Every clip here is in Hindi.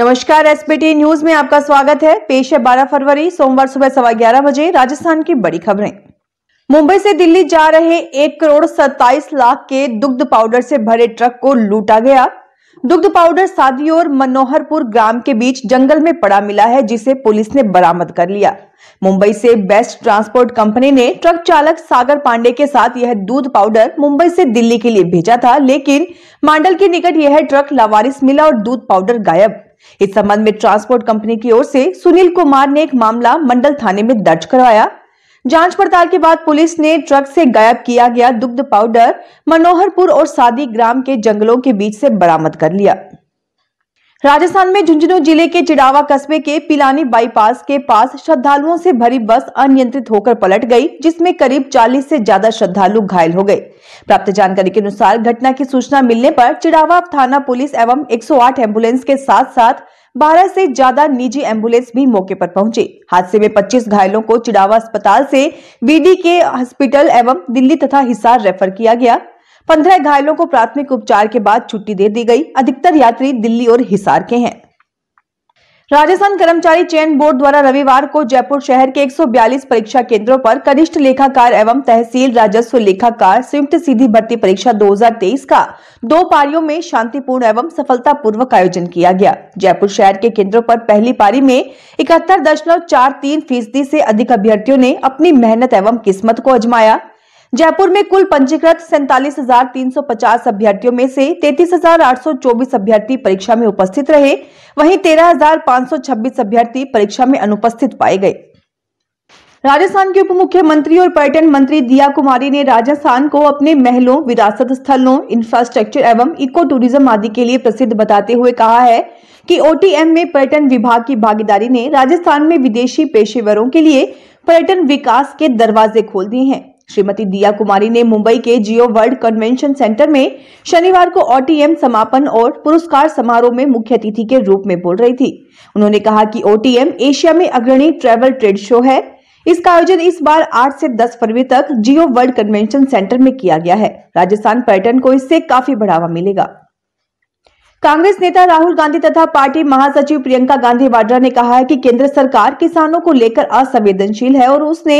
नमस्कार एसपीटी न्यूज में आपका स्वागत है पेश है बारह फरवरी सोमवार सुबह सवा ग्यारह बजे राजस्थान की बड़ी खबरें मुंबई से दिल्ली जा रहे एक करोड़ सत्ताईस लाख के दुग्ध पाउडर से भरे ट्रक को लूटा गया दुग्ध पाउडर सादी और मनोहरपुर ग्राम के बीच जंगल में पड़ा मिला है जिसे पुलिस ने बरामद कर लिया मुंबई से बेस्ट ट्रांसपोर्ट कंपनी ने ट्रक चालक सागर पांडे के साथ यह दूध पाउडर मुंबई से दिल्ली के लिए भेजा था लेकिन मांडल के निकट यह ट्रक लावारिस मिला और दूध पाउडर गायब इस संबंध में ट्रांसपोर्ट कंपनी की ओर से सुनील कुमार ने एक मामला मंडल थाने में दर्ज करवाया जांच पड़ताल के बाद पुलिस ने ट्रक से गायब किया गया दुग्ध पाउडर मनोहरपुर और सादी ग्राम के जंगलों के बीच से बरामद कर लिया राजस्थान में झुंझुनू जिले के चिड़ावा कस्बे के पिलानी बाईपास के पास श्रद्धालुओं से भरी बस अनियंत्रित होकर पलट गई जिसमें करीब 40 से ज्यादा श्रद्धालु घायल हो गए प्राप्त जानकारी के अनुसार घटना की सूचना मिलने पर चिड़ावा थाना पुलिस एवं 108 एम्बुलेंस के साथ साथ 12 से ज्यादा निजी एम्बुलेंस भी मौके पर पहुंचे हादसे में 25 घायलों को चिड़ावा अस्पताल से वीडी के हॉस्पिटल एवं दिल्ली तथा हिसार रेफर किया गया पंद्रह घायलों को प्राथमिक उपचार के बाद छुट्टी दे दी गई अधिकतर यात्री दिल्ली और हिसार के हैं राजस्थान कर्मचारी चयन बोर्ड द्वारा रविवार को जयपुर शहर के 142 परीक्षा केंद्रों पर कनिष्ठ लेखाकार एवं तहसील राजस्व लेखाकार संयुक्त सीधी भर्ती परीक्षा 2023 का दो पारियों में शांतिपूर्ण एवं सफलतापूर्वक आयोजन किया गया जयपुर शहर के केंद्रों पर पहली पारी में इकहत्तर दशमलव चार तीन फीसदी से अधिक अभ्यर्थियों ने अपनी मेहनत एवं किस्मत को अजमाया जयपुर में कुल पंजीकृत सैंतालीस अभ्यर्थियों में से 33,824 अभ्यर्थी परीक्षा में उपस्थित रहे वहीं 13,526 अभ्यर्थी परीक्षा में अनुपस्थित पाए गए राजस्थान के उप मुख्यमंत्री और पर्यटन मंत्री दिया कुमारी ने राजस्थान को अपने महलों विरासत स्थलों इंफ्रास्ट्रक्चर एवं इको टूरिज्म आदि के लिए प्रसिद्ध बताते हुए कहा है कि ओटीएम में पर्यटन विभाग की भागीदारी ने राजस्थान में विदेशी पेशेवरों के लिए पर्यटन विकास के दरवाजे खोल दिए हैं श्रीमती दिया कुमारी ने मुंबई के जियो वर्ल्ड कन्वेंशन सेंटर में शनिवार को ओटीएम समापन और पुरस्कार समारोह में मुख्य अतिथि के रूप में बोल रही थी उन्होंने कहा कि ओटीएम एशिया में अग्रणी ट्रेवल ट्रेड शो है इसका आयोजन इस बार 8 से 10 फरवरी तक जियो वर्ल्ड कन्वेंशन सेंटर में किया गया है राजस्थान पर्यटन को इससे काफी बढ़ावा मिलेगा कांग्रेस नेता राहुल गांधी तथा पार्टी महासचिव प्रियंका गांधी वाड्रा ने कहा है कि केंद्र सरकार किसानों को लेकर असंवेदनशील है और उसने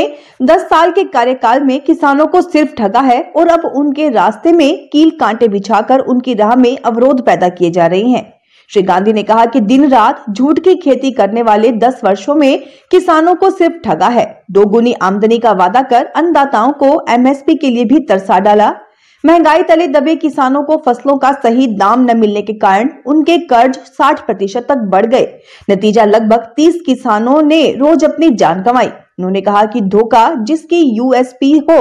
10 साल के कार्यकाल में किसानों को सिर्फ ठगा है और अब उनके रास्ते में कील कांटे बिछाकर उनकी राह में अवरोध पैदा किए जा रहे हैं श्री गांधी ने कहा कि दिन रात झूठ की खेती करने वाले 10 वर्षों में किसानों को सिर्फ ठगा है दोगुनी आमदनी का वादा कर अन्नदाताओं को एमएसपी के लिए भी तरसा डाला महंगाई तले दबे किसानों को फसलों का सही दाम न मिलने के कारण उनके कर्ज 60 प्रतिशत तक बढ़ गए नतीजा लगभग 30 किसानों ने रोज अपनी जान कमाई उन्होंने कहा कि धोखा जिसकी यूएसपी हो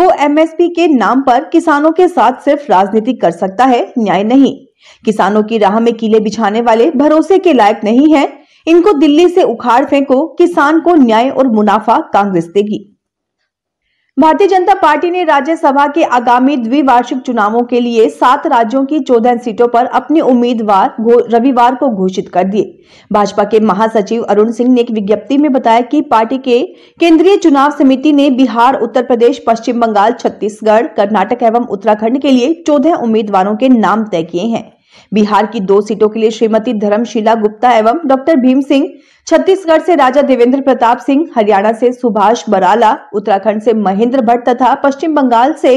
वो एमएसपी के नाम पर किसानों के साथ सिर्फ राजनीति कर सकता है न्याय नहीं किसानों की राह में कीले बिछाने वाले भरोसे के लायक नहीं है इनको दिल्ली से उखाड़ फेंको किसान को न्याय और मुनाफा कांग्रेस देगी भारतीय जनता पार्टी ने राज्यसभा के आगामी द्विवार्षिक चुनावों के लिए सात राज्यों की चौदह सीटों पर अपने उम्मीदवार रविवार को घोषित कर दिए भाजपा के महासचिव अरुण सिंह ने एक विज्ञप्ति में बताया कि पार्टी के केंद्रीय चुनाव समिति ने बिहार उत्तर प्रदेश पश्चिम बंगाल छत्तीसगढ़ कर्नाटक एवं उत्तराखंड के लिए चौदह उम्मीदवारों के नाम तय किए हैं बिहार की दो सीटों के लिए श्रीमती धर्मशिला गुप्ता एवं डॉक्टर भीम सिंह छत्तीसगढ़ से राजा देवेंद्र प्रताप सिंह हरियाणा से सुभाष बराला उत्तराखंड से महेंद्र भट्ट तथा पश्चिम बंगाल से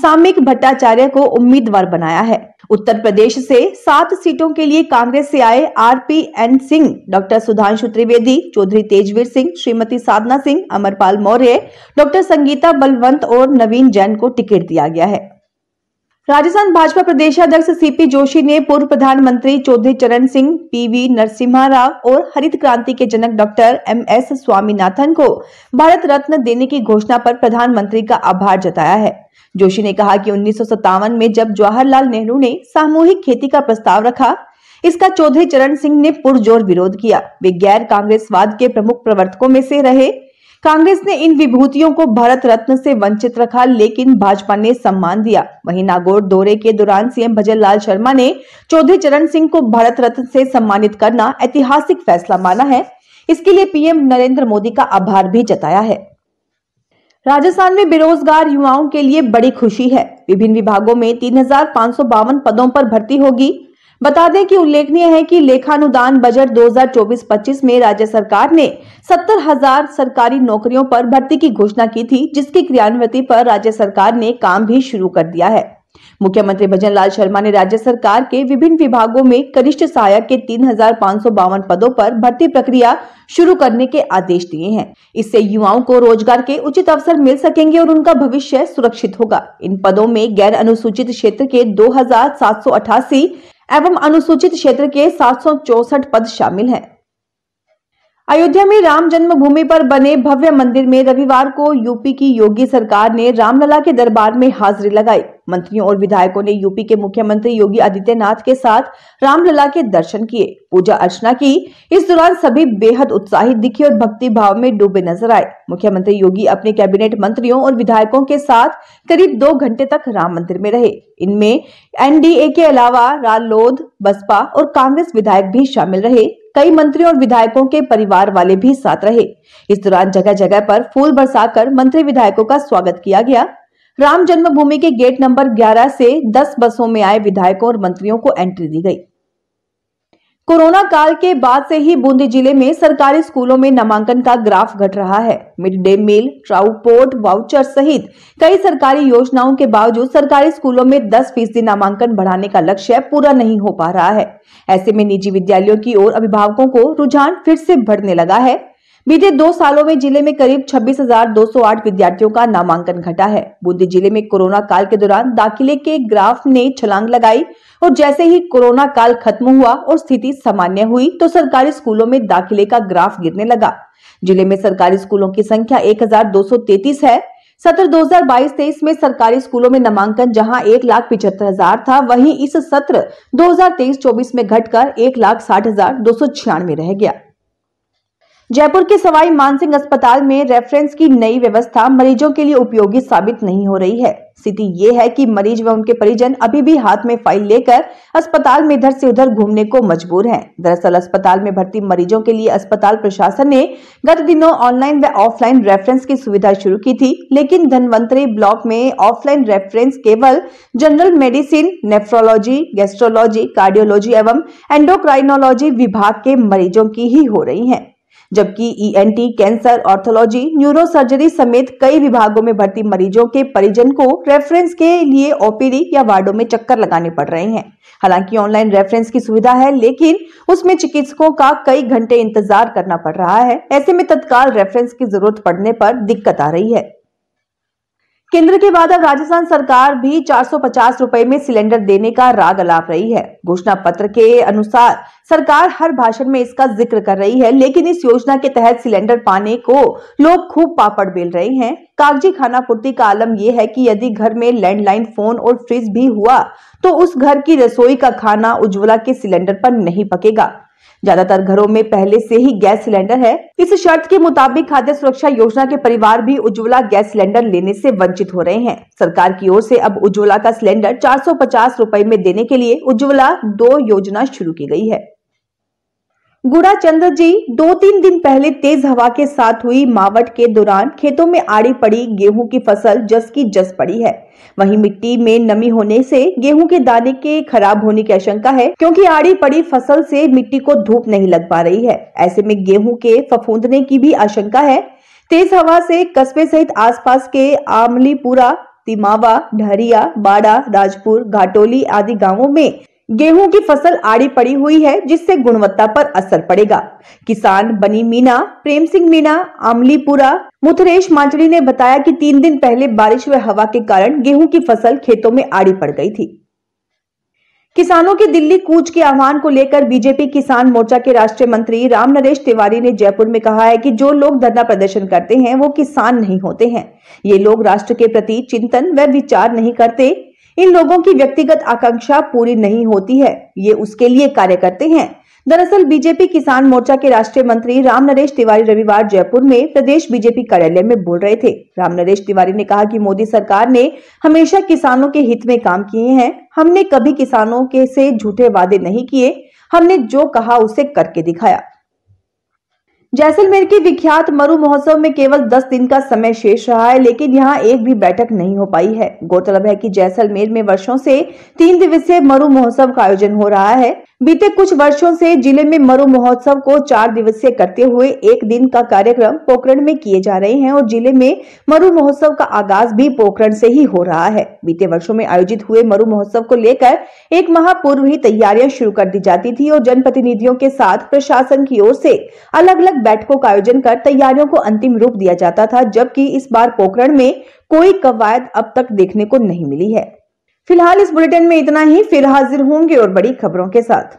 सामिक भट्टाचार्य को उम्मीदवार बनाया है उत्तर प्रदेश से सात सीटों के लिए कांग्रेस से आए आर पी एन सिंह डॉक्टर सुधांशु त्रिवेदी चौधरी तेजवीर सिंह श्रीमती साधना सिंह अमरपाल मौर्य डॉक्टर संगीता बलवंत और नवीन जैन को टिकट दिया गया है राजस्थान भाजपा प्रदेश अध्यक्ष सीपी जोशी ने पूर्व प्रधानमंत्री चौधरी चरण सिंह पीवी नरसिम्हा राव और हरित क्रांति के जनक डॉक्टर एम एस स्वामीनाथन को भारत रत्न देने की घोषणा पर प्रधानमंत्री का आभार जताया है जोशी ने कहा कि उन्नीस में जब जवाहरलाल नेहरू ने सामूहिक खेती का प्रस्ताव रखा इसका चौधरी चरण सिंह ने पुरजोर विरोध किया वे गैर कांग्रेसवाद के प्रमुख प्रवर्तकों में से रहे कांग्रेस ने इन विभूतियों को भारत रत्न से वंचित रखा लेकिन भाजपा ने सम्मान दिया वहीं नागौर दौरे के दौरान सीएम भजन लाल शर्मा ने चौधरी चरण सिंह को भारत रत्न से सम्मानित करना ऐतिहासिक फैसला माना है इसके लिए पीएम नरेंद्र मोदी का आभार भी जताया है राजस्थान में बेरोजगार युवाओं के लिए बड़ी खुशी है विभिन्न विभागों में तीन पदों पर भर्ती होगी बता दें कि उल्लेखनीय है कि लेखानुदान बजट 2024-25 में राज्य सरकार ने सत्तर हजार सरकारी नौकरियों पर भर्ती की घोषणा की थी जिसकी क्रियान्वयन पर राज्य सरकार ने काम भी शुरू कर दिया है मुख्यमंत्री भजन लाल शर्मा ने राज्य सरकार के विभिन्न विभागों में कनिष्ठ सहायक के तीन पदों पर भर्ती प्रक्रिया शुरू करने के आदेश दिए हैं इससे युवाओं को रोजगार के उचित अवसर मिल सकेंगे और उनका भविष्य सुरक्षित होगा इन पदों में गैर अनुसूचित क्षेत्र के दो एवं अनुसूचित क्षेत्र के सात पद शामिल हैं अयोध्या में राम जन्मभूमि पर बने भव्य मंदिर में रविवार को यूपी की योगी सरकार ने रामलला के दरबार में हाजिरी लगाई मंत्रियों और विधायकों ने यूपी के मुख्यमंत्री योगी आदित्यनाथ के साथ रामलला के दर्शन किए पूजा अर्चना की इस दौरान सभी बेहद उत्साहित दिखे और भक्ति भाव में डूबे नजर आए मुख्यमंत्री योगी अपने कैबिनेट मंत्रियों और विधायकों के साथ करीब दो घंटे तक राम मंदिर में रहे इनमें एनडीए के अलावा रालोद बसपा और कांग्रेस विधायक भी शामिल रहे कई मंत्रियों और विधायकों के परिवार वाले भी साथ रहे इस दौरान जगह जगह पर फूल बरसाकर मंत्री विधायकों का स्वागत किया गया राम जन्मभूमि के गेट नंबर 11 से 10 बसों में आए विधायकों और मंत्रियों को एंट्री दी गई कोरोना काल के बाद से ही बूंदी जिले में सरकारी स्कूलों में नामांकन का ग्राफ घट रहा है mid day meal transport voucher सहित कई सरकारी योजनाओं के बावजूद सरकारी स्कूलों में 10 फीसदी नामांकन बढ़ाने का लक्ष्य पूरा नहीं हो पा रहा है ऐसे में निजी विद्यालयों की ओर अभिभावकों को रुझान फिर से बढ़ने लगा है बीते दो सालों में जिले में करीब 26,208 विद्यार्थियों का नामांकन घटा है बूंदी जिले में कोरोना काल के दौरान दाखिले के ग्राफ ने छलांग लगाई और जैसे ही कोरोना काल खत्म हुआ और स्थिति सामान्य हुई तो सरकारी स्कूलों में दाखिले का ग्राफ गिरने लगा जिले में सरकारी स्कूलों की संख्या एक है सत्र 2022-23 में सरकारी स्कूलों में नामांकन जहां एक लाख पिछहत्तर हजार था वहीं इस सत्र 2023-24 में घटकर एक लाख साठ हजार दो सौ छियानवे रह गया जयपुर के सवाई मानसिंह अस्पताल में रेफरेंस की नई व्यवस्था मरीजों के लिए उपयोगी साबित नहीं हो रही है स्थिति ये है कि मरीज व उनके परिजन अभी भी हाथ में फाइल लेकर अस्पताल में इधर से उधर घूमने को मजबूर हैं। दरअसल अस्पताल में भर्ती मरीजों के लिए अस्पताल प्रशासन ने गत दिनों ऑनलाइन व ऑफलाइन रेफरेंस की सुविधा शुरू की थी लेकिन धनवंतरी ब्लॉक में ऑफलाइन रेफरेंस केवल general medicine nephrology gastrology cardiology एवं एंडोक्राइनोलॉजी विभाग के मरीजों की ही हो रही है जबकि ईएनटी कैंसर ऑर्थोलॉजी न्यूरोसर्जरी समेत कई विभागों में भर्ती मरीजों के परिजन को रेफरेंस के लिए ओपीडी या वार्डो में चक्कर लगाने पड़ रहे हैं हालांकि ऑनलाइन रेफरेंस की सुविधा है लेकिन उसमें चिकित्सकों का कई घंटे इंतजार करना पड़ रहा है ऐसे में तत्काल रेफरेंस की जरूरत पड़ने पर दिक्कत आ रही है केंद्र के बाद अब राजस्थान सरकार भी चार रुपए में सिलेंडर देने का राग अलाप रही है घोषणा पत्र के अनुसार सरकार हर भाषण में इसका जिक्र कर रही है लेकिन इस योजना के तहत सिलेंडर पाने को लोग खूब पापड़ बेल रहे हैं कागजी खाना पूर्ति का आलम यह है कि यदि घर में लैंडलाइन फोन और फ्रिज भी हुआ तो उस घर की रसोई का खाना उज्ज्वला के सिलेंडर पर नहीं पकेगा ज्यादातर घरों में पहले से ही गैस सिलेंडर है इस शर्त के मुताबिक खाद्य सुरक्षा योजना के परिवार भी उज्ज्वला गैस सिलेंडर लेने से वंचित हो रहे हैं सरकार की ओर से अब उज्ज्वला का सिलेंडर चार सौ में देने के लिए उज्ज्वला दो योजना शुरू की गई है गुड़ा चंद्र जी दो तीन दिन पहले तेज हवा के साथ हुई मावट के दौरान खेतों में आड़ी पड़ी गेहूं की फसल जस की जस पड़ी है वहीं मिट्टी में नमी होने से गेहूं के दाने के खराब होने की आशंका है क्योंकि आड़ी पड़ी फसल से मिट्टी को धूप नहीं लग पा रही है ऐसे में गेहूं के फफूंदने की भी आशंका है तेज हवा से कस्बे सहित आसपास के आमलीपुरा तिमावा ढहरिया बाड़ा राजपुर घाटोली आदि गांवों में गेहूं की फसल आड़ी पड़ी हुई है जिससे गुणवत्ता पर असर पड़ेगा किसान बनी मीना प्रेम सिंह मीना आमलीपुरा मुथरेश मांचड़ी ने बताया कि तीन दिन पहले बारिश व हवा के कारण गेहूं की फसल खेतों में आड़ी पड़ गई थी किसानों के दिल्ली कूच के आह्वान को लेकर बीजेपी किसान मोर्चा के राष्ट्रीय मंत्री राम नरेश तिवारी ने जयपुर में कहा है कि जो लोग धरना प्रदर्शन करते हैं वो किसान नहीं होते हैं ये लोग राष्ट्र के प्रति चिंतन व विचार नहीं करते इन लोगों की व्यक्तिगत आकांक्षा पूरी नहीं होती है ये उसके लिए कार्य करते हैं दरअसल बीजेपी किसान मोर्चा के राष्ट्रीय मंत्री राम नरेश तिवारी रविवार जयपुर में प्रदेश बीजेपी कार्यालय में बोल रहे थे राम नरेश तिवारी ने कहा कि मोदी सरकार ने हमेशा किसानों के हित में काम किए हैं हमने कभी किसानों के से झूठे वादे नहीं किए हमने जो कहा उसे करके दिखाया जैसलमेर के विख्यात मरु महोत्सव में केवल 10 दिन का समय शेष रहा है लेकिन यहां एक भी बैठक नहीं हो पाई है गौरतलब है कि जैसलमेर में वर्षों से तीन दिवसीय मरु महोत्सव का आयोजन हो रहा है बीते कुछ वर्षों से जिले में मरु महोत्सव को चार दिवसीय करते हुए एक दिन का कार्यक्रम पोखरण में किए जा रहे हैं और जिले में मरु महोत्सव का आगाज भी पोखरण से ही हो रहा है बीते वर्षों में आयोजित हुए मरु महोत्सव को लेकर एक माह पूर्व ही तैयारियां शुरू कर दी जाती थी और जनप्रतिनिधियों के साथ प्रशासन की ओर से अलग अलग बैठकों का आयोजन कर तैयारियों को अंतिम रूप दिया जाता था जबकि इस बार पोखरण में कोई कवायद अब तक देखने को नहीं मिली है फिलहाल इस बुलेटिन में इतना ही फिर हाजिर होंगे और बड़ी खबरों के साथ